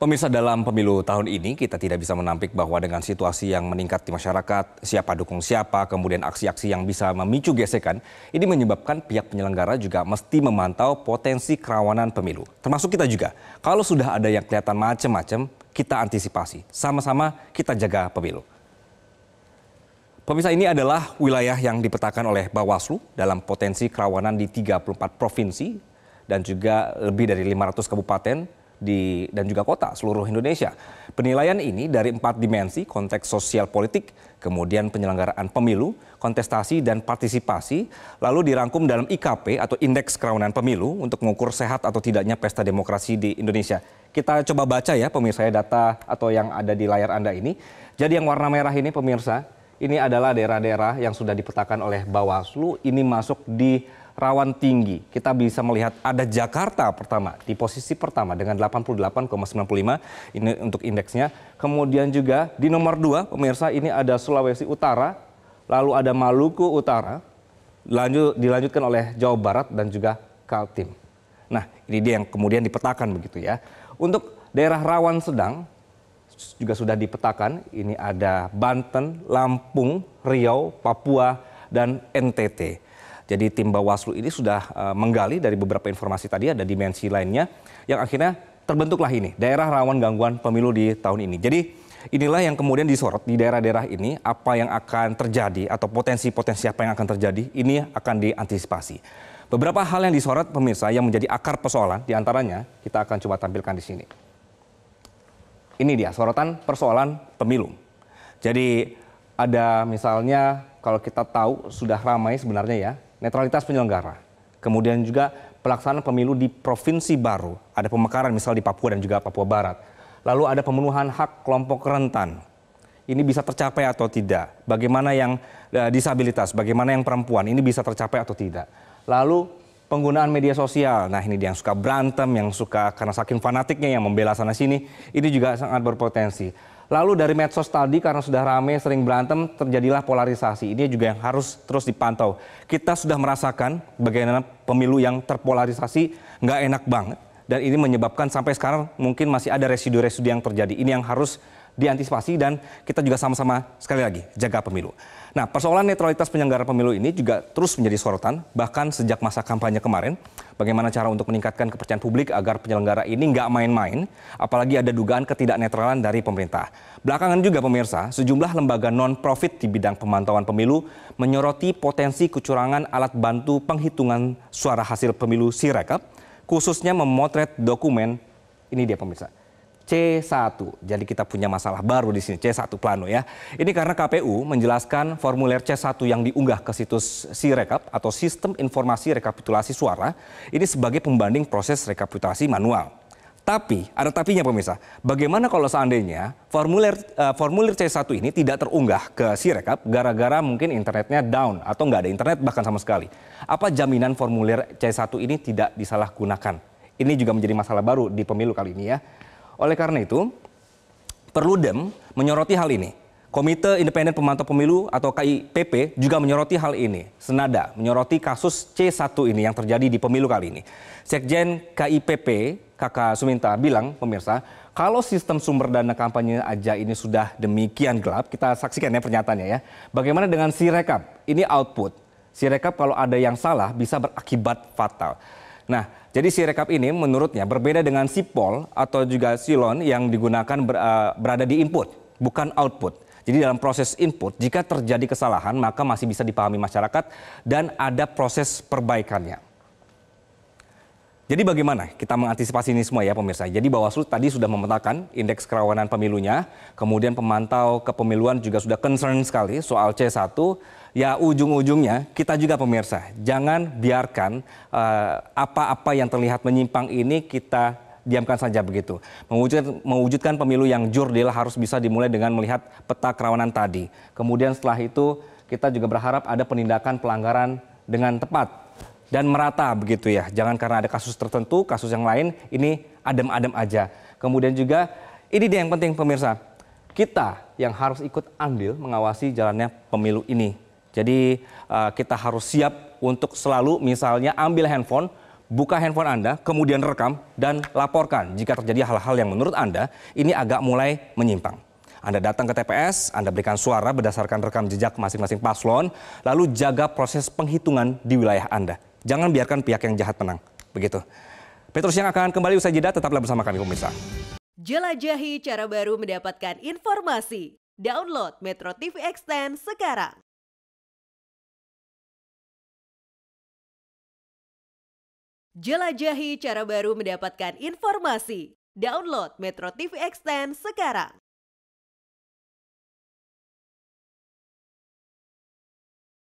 Pemirsa dalam pemilu tahun ini kita tidak bisa menampik bahwa dengan situasi yang meningkat di masyarakat, siapa dukung siapa, kemudian aksi-aksi yang bisa memicu gesekan, ini menyebabkan pihak penyelenggara juga mesti memantau potensi kerawanan pemilu. Termasuk kita juga. Kalau sudah ada yang kelihatan macam-macam, kita antisipasi. Sama-sama kita jaga pemilu. Pemirsa ini adalah wilayah yang dipetakan oleh Bawaslu dalam potensi kerawanan di 34 provinsi dan juga lebih dari 500 kabupaten di dan juga kota seluruh Indonesia. Penilaian ini dari empat dimensi, konteks sosial politik, kemudian penyelenggaraan pemilu, kontestasi dan partisipasi, lalu dirangkum dalam IKP atau Indeks Kerawanan Pemilu untuk mengukur sehat atau tidaknya pesta demokrasi di Indonesia. Kita coba baca ya pemirsa ya, data atau yang ada di layar Anda ini. Jadi yang warna merah ini pemirsa, ini adalah daerah-daerah yang sudah dipetakan oleh Bawaslu ini masuk di rawan tinggi. Kita bisa melihat ada Jakarta pertama di posisi pertama dengan 88,95 ini untuk indeksnya. Kemudian juga di nomor dua pemirsa ini ada Sulawesi Utara, lalu ada Maluku Utara, lanjut dilanjutkan oleh Jawa Barat dan juga Kaltim. Nah, ini dia yang kemudian dipetakan begitu ya. Untuk daerah rawan sedang juga sudah dipetakan. Ini ada Banten, Lampung, Riau, Papua, dan NTT. Jadi tim Bawaslu ini sudah eh, menggali dari beberapa informasi tadi ada dimensi lainnya yang akhirnya terbentuklah ini daerah rawan gangguan pemilu di tahun ini. Jadi inilah yang kemudian disorot di daerah-daerah ini apa yang akan terjadi atau potensi-potensi apa yang akan terjadi ini akan diantisipasi. Beberapa hal yang disorot pemirsa yang menjadi akar persoalan diantaranya kita akan coba tampilkan di sini ini dia sorotan persoalan pemilu. Jadi ada misalnya kalau kita tahu sudah ramai sebenarnya ya, netralitas penyelenggara. Kemudian juga pelaksanaan pemilu di provinsi baru, ada pemekaran misal di Papua dan juga Papua Barat. Lalu ada pemenuhan hak kelompok rentan. Ini bisa tercapai atau tidak? Bagaimana yang eh, disabilitas, bagaimana yang perempuan, ini bisa tercapai atau tidak? Lalu penggunaan media sosial. Nah ini dia yang suka berantem, yang suka karena saking fanatiknya yang membela sana sini, ini juga sangat berpotensi. Lalu dari medsos tadi karena sudah rame sering berantem terjadilah polarisasi. Ini juga yang harus terus dipantau. Kita sudah merasakan bagaimana pemilu yang terpolarisasi nggak enak banget. Dan ini menyebabkan sampai sekarang mungkin masih ada residu-residu yang terjadi. Ini yang harus diantisipasi dan kita juga sama-sama sekali lagi jaga pemilu. Nah, persoalan netralitas penyelenggara pemilu ini juga terus menjadi sorotan, bahkan sejak masa kampanye kemarin. Bagaimana cara untuk meningkatkan kepercayaan publik agar penyelenggara ini nggak main-main, apalagi ada dugaan ketidaknetralan dari pemerintah. Belakangan juga pemirsa, sejumlah lembaga non-profit di bidang pemantauan pemilu menyoroti potensi kecurangan alat bantu penghitungan suara hasil pemilu Sirekap, khususnya memotret dokumen. Ini dia pemirsa. C1. Jadi kita punya masalah baru di sini C1 Plano ya. Ini karena KPU menjelaskan formulir C1 yang diunggah ke situs Sirekap atau Sistem Informasi Rekapitulasi Suara ini sebagai pembanding proses rekapitulasi manual. Tapi ada tapinya pemirsa. Bagaimana kalau seandainya formulir uh, formulir C1 ini tidak terunggah ke Sirekap gara-gara mungkin internetnya down atau nggak ada internet bahkan sama sekali. Apa jaminan formulir C1 ini tidak disalahgunakan? Ini juga menjadi masalah baru di pemilu kali ini ya. Oleh karena itu, Perludem menyoroti hal ini. Komite Independen Pemantau Pemilu atau KIPP juga menyoroti hal ini. Senada menyoroti kasus C1 ini yang terjadi di pemilu kali ini. Sekjen KIPP, Kakak Suminta bilang, pemirsa, kalau sistem sumber dana kampanye aja ini sudah demikian gelap, kita saksikan ya pernyataannya ya. Bagaimana dengan si rekap Ini output. si rekap kalau ada yang salah bisa berakibat fatal. Nah, jadi si rekap ini menurutnya berbeda dengan sipol atau juga silon yang digunakan ber, uh, berada di input, bukan output. Jadi dalam proses input, jika terjadi kesalahan maka masih bisa dipahami masyarakat dan ada proses perbaikannya. Jadi bagaimana kita mengantisipasi ini semua ya pemirsa? Jadi Bawaslu tadi sudah memetakan indeks kerawanan pemilunya, kemudian pemantau kepemiluan juga sudah concern sekali soal C1. Ya ujung-ujungnya kita juga pemirsa, jangan biarkan eh, apa-apa uh, yang terlihat menyimpang ini kita diamkan saja begitu. Mewujudkan, mewujudkan pemilu yang jurdil harus bisa dimulai dengan melihat peta kerawanan tadi. Kemudian setelah itu kita juga berharap ada penindakan pelanggaran dengan tepat dan merata begitu ya. Jangan karena ada kasus tertentu, kasus yang lain ini adem-adem aja. Kemudian juga ini dia yang penting pemirsa. Kita yang harus ikut andil mengawasi jalannya pemilu ini. Jadi uh, kita harus siap untuk selalu misalnya ambil handphone, buka handphone Anda, kemudian rekam dan laporkan jika terjadi hal-hal yang menurut Anda ini agak mulai menyimpang. Anda datang ke TPS, Anda berikan suara berdasarkan rekam jejak masing-masing paslon, lalu jaga proses penghitungan di wilayah Anda. Jangan biarkan pihak yang jahat menang. Begitu. Petrus yang akan kembali usai jeda, tetaplah bersama kami pemirsa. Jelajahi cara baru mendapatkan informasi. Download Metro TV Extend sekarang. Jelajahi cara baru mendapatkan informasi. Download Metro TV Extend sekarang.